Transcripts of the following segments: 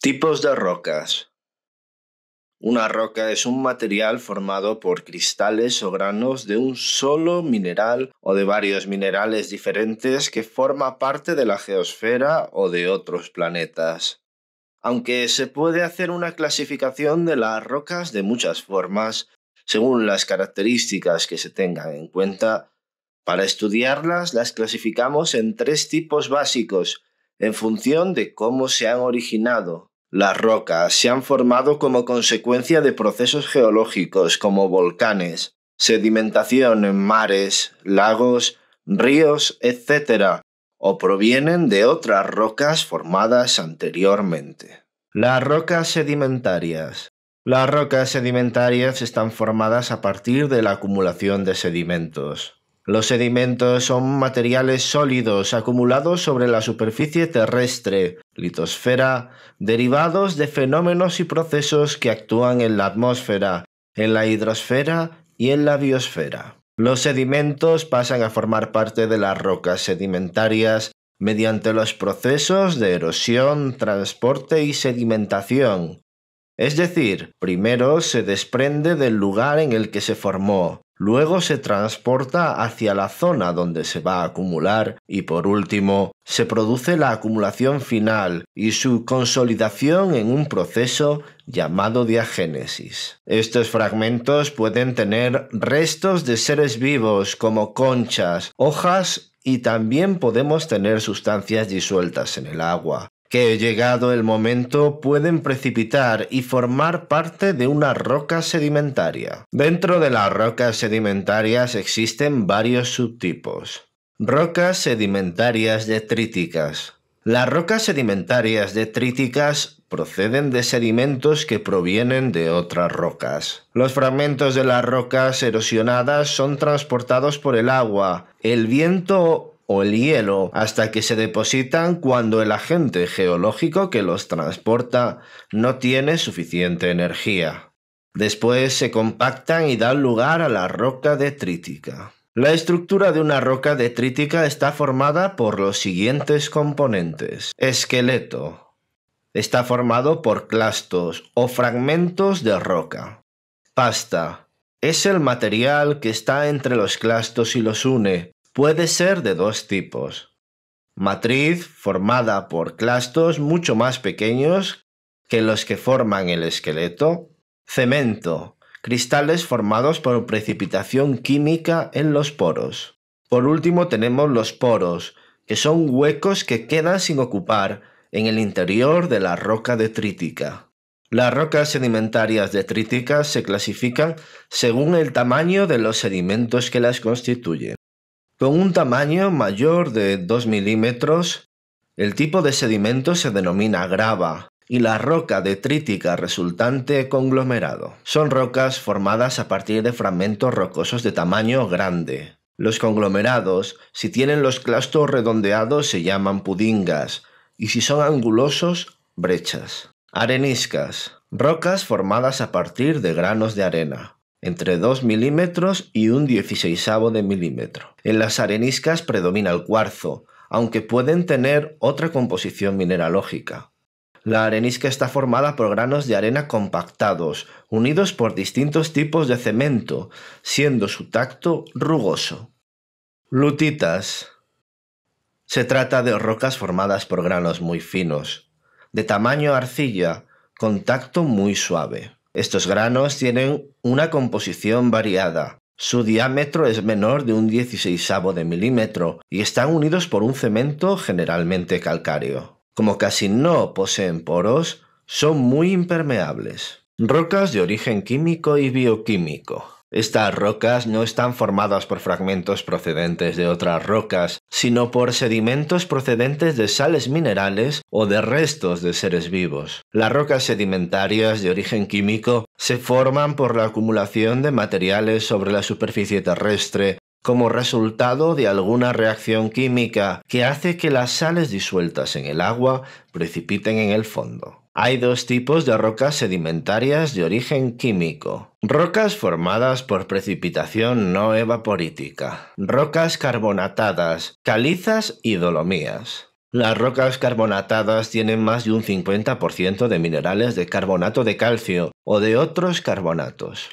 Tipos de rocas. Una roca es un material formado por cristales o granos de un solo mineral o de varios minerales diferentes que forma parte de la geosfera o de otros planetas. Aunque se puede hacer una clasificación de las rocas de muchas formas, según las características que se tengan en cuenta, para estudiarlas las clasificamos en tres tipos básicos, en función de cómo se han originado. Las rocas se han formado como consecuencia de procesos geológicos como volcanes, sedimentación en mares, lagos, ríos, etc., o provienen de otras rocas formadas anteriormente. Las rocas sedimentarias. Las rocas sedimentarias están formadas a partir de la acumulación de sedimentos. Los sedimentos son materiales sólidos acumulados sobre la superficie terrestre, litosfera, derivados de fenómenos y procesos que actúan en la atmósfera, en la hidrosfera y en la biosfera. Los sedimentos pasan a formar parte de las rocas sedimentarias mediante los procesos de erosión, transporte y sedimentación. Es decir, primero se desprende del lugar en el que se formó, Luego se transporta hacia la zona donde se va a acumular y por último se produce la acumulación final y su consolidación en un proceso llamado diagénesis. Estos fragmentos pueden tener restos de seres vivos como conchas, hojas y también podemos tener sustancias disueltas en el agua, que llegado el momento pueden precipitar y formar parte de una roca sedimentaria. Dentro de las rocas sedimentarias existen varios subtipos. Rocas sedimentarias detríticas. Las rocas sedimentarias detríticas proceden de sedimentos que provienen de otras rocas. Los fragmentos de las rocas erosionadas son transportados por el agua, el viento o el hielo hasta que se depositan cuando el agente geológico que los transporta no tiene suficiente energía. Después se compactan y dan lugar a la roca detrítica. La estructura de una roca detrítica está formada por los siguientes componentes. Esqueleto. Está formado por clastos o fragmentos de roca. Pasta. Es el material que está entre los clastos y los une, puede ser de dos tipos. Matriz formada por clastos mucho más pequeños que los que forman el esqueleto. Cemento, cristales formados por precipitación química en los poros. Por último tenemos los poros, que son huecos que quedan sin ocupar en el interior de la roca detrítica. Las rocas sedimentarias detríticas se clasifican según el tamaño de los sedimentos que las constituyen. Con un tamaño mayor de 2 milímetros, el tipo de sedimento se denomina grava y la roca detrítica resultante conglomerado. Son rocas formadas a partir de fragmentos rocosos de tamaño grande. Los conglomerados, si tienen los clastos redondeados, se llaman pudingas y si son angulosos, brechas. Areniscas, rocas formadas a partir de granos de arena entre 2 milímetros y un 16 de milímetro. En las areniscas predomina el cuarzo, aunque pueden tener otra composición mineralógica. La arenisca está formada por granos de arena compactados, unidos por distintos tipos de cemento, siendo su tacto rugoso. Lutitas. Se trata de rocas formadas por granos muy finos, de tamaño arcilla, con tacto muy suave. Estos granos tienen una composición variada. Su diámetro es menor de un 16 de milímetro y están unidos por un cemento generalmente calcáreo. Como casi no poseen poros, son muy impermeables. Rocas de origen químico y bioquímico. Estas rocas no están formadas por fragmentos procedentes de otras rocas, sino por sedimentos procedentes de sales minerales o de restos de seres vivos. Las rocas sedimentarias de origen químico se forman por la acumulación de materiales sobre la superficie terrestre como resultado de alguna reacción química que hace que las sales disueltas en el agua precipiten en el fondo. Hay dos tipos de rocas sedimentarias de origen químico. Rocas formadas por precipitación no evaporítica. Rocas carbonatadas, calizas y dolomías. Las rocas carbonatadas tienen más de un 50% de minerales de carbonato de calcio o de otros carbonatos.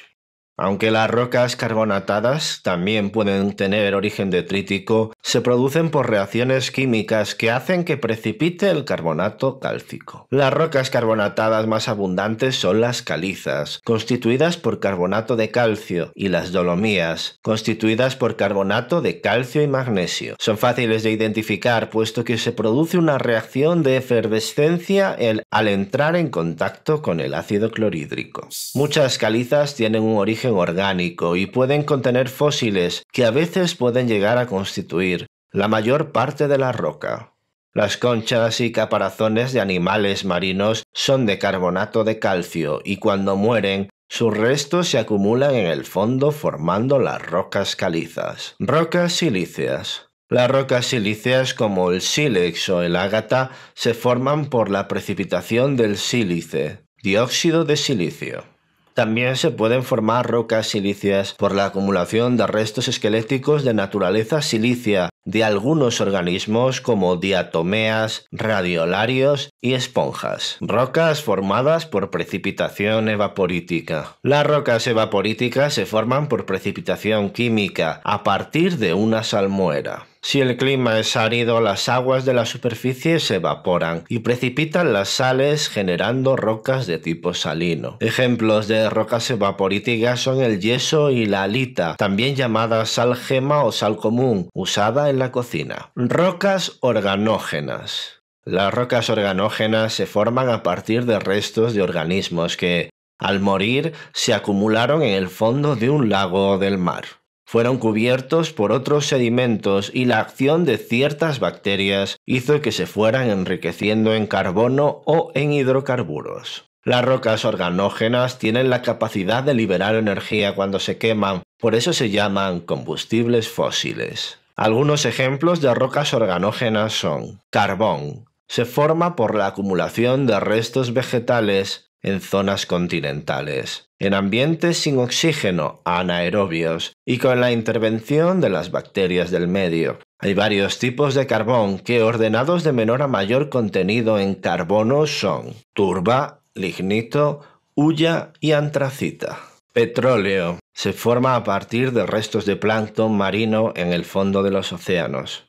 Aunque las rocas carbonatadas también pueden tener origen detrítico, se producen por reacciones químicas que hacen que precipite el carbonato cálcico. Las rocas carbonatadas más abundantes son las calizas, constituidas por carbonato de calcio, y las dolomías, constituidas por carbonato de calcio y magnesio. Son fáciles de identificar puesto que se produce una reacción de efervescencia al entrar en contacto con el ácido clorhídrico. Muchas calizas tienen un origen orgánico y pueden contener fósiles que a veces pueden llegar a constituir la mayor parte de la roca. Las conchas y caparazones de animales marinos son de carbonato de calcio y cuando mueren, sus restos se acumulan en el fondo formando las rocas calizas. Rocas silíceas. Las rocas silíceas como el sílex o el ágata se forman por la precipitación del sílice, dióxido de silicio. También se pueden formar rocas silíceas por la acumulación de restos esqueléticos de naturaleza silícea de algunos organismos como diatomeas, radiolarios y esponjas. Rocas formadas por precipitación evaporítica. Las rocas evaporíticas se forman por precipitación química a partir de una salmuera. Si el clima es árido, las aguas de la superficie se evaporan y precipitan las sales generando rocas de tipo salino. Ejemplos de rocas evaporíticas son el yeso y la alita, también llamada sal gema o sal común, usada en la cocina. Rocas organógenas. Las rocas organógenas se forman a partir de restos de organismos que, al morir, se acumularon en el fondo de un lago o del mar fueron cubiertos por otros sedimentos y la acción de ciertas bacterias hizo que se fueran enriqueciendo en carbono o en hidrocarburos. Las rocas organógenas tienen la capacidad de liberar energía cuando se queman, por eso se llaman combustibles fósiles. Algunos ejemplos de rocas organógenas son carbón. Se forma por la acumulación de restos vegetales, en zonas continentales, en ambientes sin oxígeno, anaerobios y con la intervención de las bacterias del medio. Hay varios tipos de carbón que ordenados de menor a mayor contenido en carbono son turba, lignito, hulla y antracita. Petróleo. Se forma a partir de restos de plancton marino en el fondo de los océanos.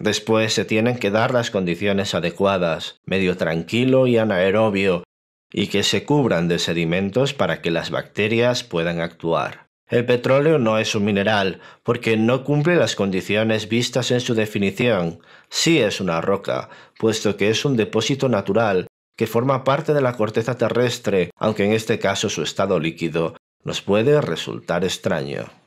Después se tienen que dar las condiciones adecuadas, medio tranquilo y anaerobio, y que se cubran de sedimentos para que las bacterias puedan actuar. El petróleo no es un mineral porque no cumple las condiciones vistas en su definición. Sí es una roca, puesto que es un depósito natural que forma parte de la corteza terrestre, aunque en este caso su estado líquido nos puede resultar extraño.